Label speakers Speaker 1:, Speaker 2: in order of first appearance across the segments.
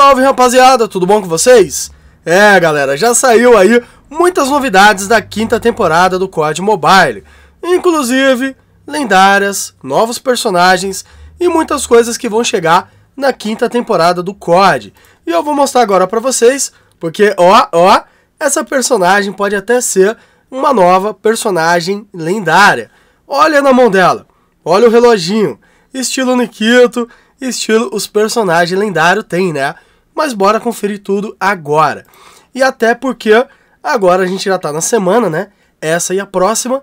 Speaker 1: Salve rapaziada, tudo bom com vocês? É galera, já saiu aí muitas novidades da quinta temporada do COD Mobile, inclusive lendárias, novos personagens e muitas coisas que vão chegar na quinta temporada do COD. E eu vou mostrar agora para vocês, porque ó, ó, essa personagem pode até ser uma nova personagem lendária. Olha na mão dela, olha o reloginho, estilo Nikito, estilo os personagens lendários tem, né? mas bora conferir tudo agora. E até porque agora a gente já está na semana, né? Essa e a próxima,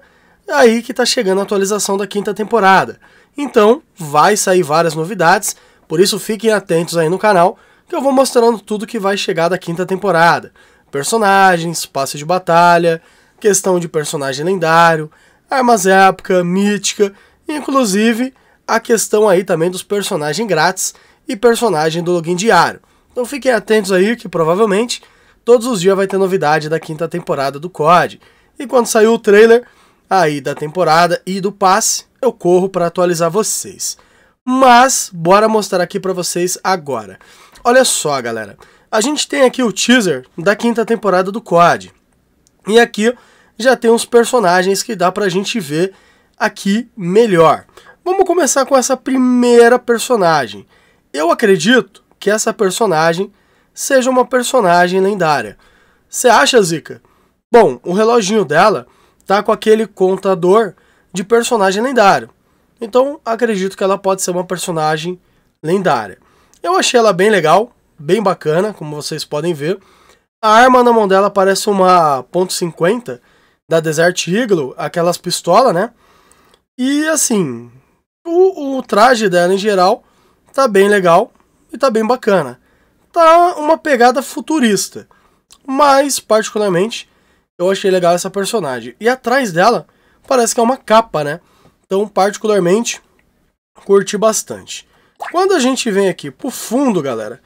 Speaker 1: aí que está chegando a atualização da quinta temporada. Então, vai sair várias novidades, por isso fiquem atentos aí no canal, que eu vou mostrando tudo que vai chegar da quinta temporada. Personagens, passe de batalha, questão de personagem lendário, armas épica, mítica, inclusive a questão aí também dos personagens grátis e personagem do login diário. Então fiquem atentos aí que provavelmente todos os dias vai ter novidade da quinta temporada do COD. E quando saiu o trailer aí da temporada e do passe, eu corro para atualizar vocês. Mas bora mostrar aqui para vocês agora. Olha só, galera. A gente tem aqui o teaser da quinta temporada do COD. E aqui já tem uns personagens que dá pra gente ver aqui melhor. Vamos começar com essa primeira personagem. Eu acredito que essa personagem seja uma personagem lendária. Você acha, Zica? Bom, o reloginho dela tá com aquele contador de personagem lendário. Então, acredito que ela pode ser uma personagem lendária. Eu achei ela bem legal, bem bacana, como vocês podem ver. A arma na mão dela parece uma .50 da Desert Eagle, aquelas pistolas, né? E assim, o, o traje dela em geral tá bem legal, e tá bem bacana. Tá uma pegada futurista. Mas, particularmente, eu achei legal essa personagem. E atrás dela, parece que é uma capa, né? Então, particularmente, curti bastante. Quando a gente vem aqui pro fundo, galera,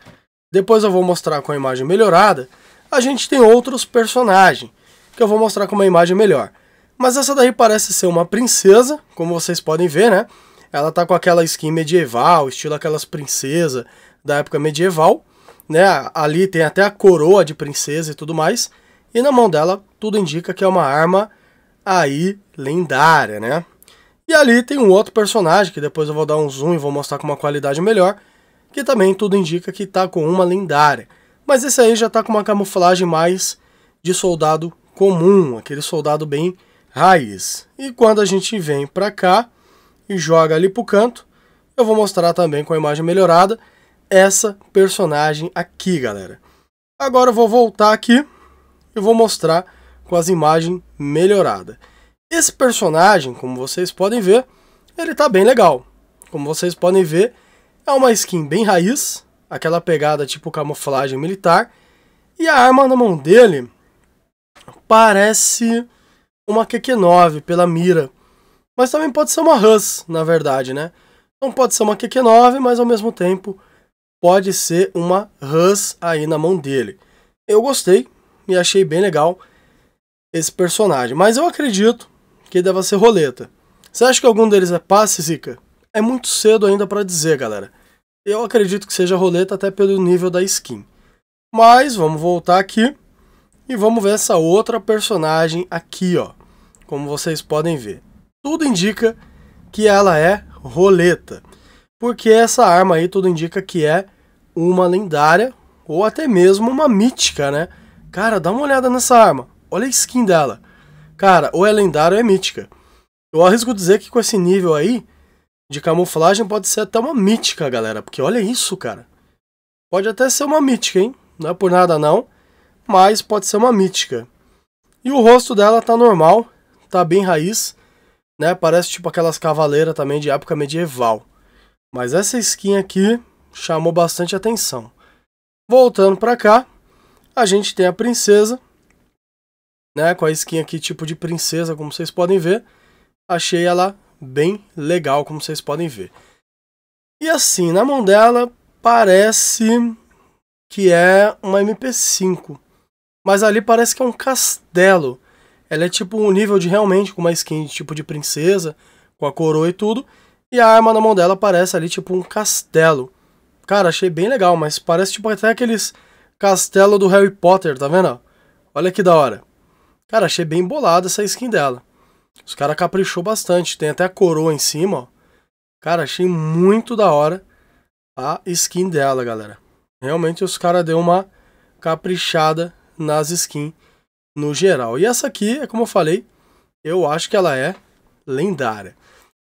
Speaker 1: depois eu vou mostrar com a imagem melhorada, a gente tem outros personagens, que eu vou mostrar com uma imagem melhor. Mas essa daí parece ser uma princesa, como vocês podem ver, né? Ela tá com aquela skin medieval, estilo aquelas princesas, da época medieval, né? Ali tem até a coroa de princesa e tudo mais. E na mão dela, tudo indica que é uma arma aí lendária, né? E ali tem um outro personagem, que depois eu vou dar um zoom e vou mostrar com uma qualidade melhor, que também tudo indica que tá com uma lendária. Mas esse aí já tá com uma camuflagem mais de soldado comum, aquele soldado bem raiz. E quando a gente vem para cá e joga ali pro canto, eu vou mostrar também com a imagem melhorada, essa personagem aqui, galera. Agora eu vou voltar aqui e vou mostrar com as imagens melhoradas. Esse personagem, como vocês podem ver, ele tá bem legal. Como vocês podem ver, é uma skin bem raiz, aquela pegada tipo camuflagem militar. E a arma na mão dele parece uma QQ9 pela mira. Mas também pode ser uma Hus, na verdade, né? Então pode ser uma QQ9, mas ao mesmo tempo pode ser uma Hus aí na mão dele. Eu gostei e achei bem legal esse personagem, mas eu acredito que deva ser roleta. Você acha que algum deles é passe, Zika? É muito cedo ainda para dizer, galera. Eu acredito que seja roleta até pelo nível da skin. Mas vamos voltar aqui e vamos ver essa outra personagem aqui, ó. Como vocês podem ver. Tudo indica que ela é roleta porque essa arma aí tudo indica que é uma lendária ou até mesmo uma mítica, né? Cara, dá uma olhada nessa arma. Olha a skin dela. Cara, ou é lendária ou é mítica. Eu arrisco dizer que com esse nível aí de camuflagem pode ser até uma mítica, galera. Porque olha isso, cara. Pode até ser uma mítica, hein? Não é por nada não, mas pode ser uma mítica. E o rosto dela tá normal, tá bem raiz, né? Parece tipo aquelas cavaleiras também de época medieval. Mas essa skin aqui chamou bastante atenção. Voltando para cá, a gente tem a princesa, né, com a skin aqui tipo de princesa, como vocês podem ver. Achei ela bem legal, como vocês podem ver. E assim, na mão dela parece que é uma MP5, mas ali parece que é um castelo. Ela é tipo um nível de realmente com uma skin de tipo de princesa, com a coroa e tudo, e a arma na mão dela parece ali tipo um castelo. Cara, achei bem legal, mas parece tipo até aqueles castelo do Harry Potter, tá vendo? Olha que da hora. Cara, achei bem bolada essa skin dela. Os caras caprichou bastante, tem até a coroa em cima, ó. Cara, achei muito da hora a skin dela, galera. Realmente os caras deu uma caprichada nas skins no geral. E essa aqui, é como eu falei, eu acho que ela é lendária.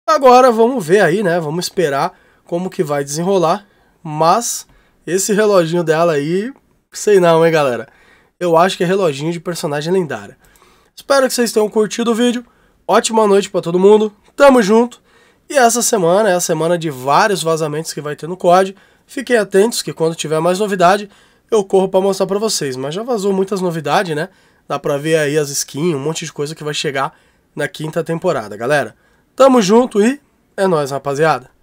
Speaker 1: Agora vamos ver aí, né? Vamos esperar como que vai desenrolar. Mas esse reloginho dela aí, sei não, hein, galera. Eu acho que é reloginho de personagem lendária. Espero que vocês tenham curtido o vídeo. Ótima noite para todo mundo. Tamo junto. E essa semana é a semana de vários vazamentos que vai ter no COD. Fiquem atentos que quando tiver mais novidade, eu corro para mostrar para vocês. Mas já vazou muitas novidades, né? Dá para ver aí as skins, um monte de coisa que vai chegar na quinta temporada, galera. Tamo junto e é nóis, rapaziada.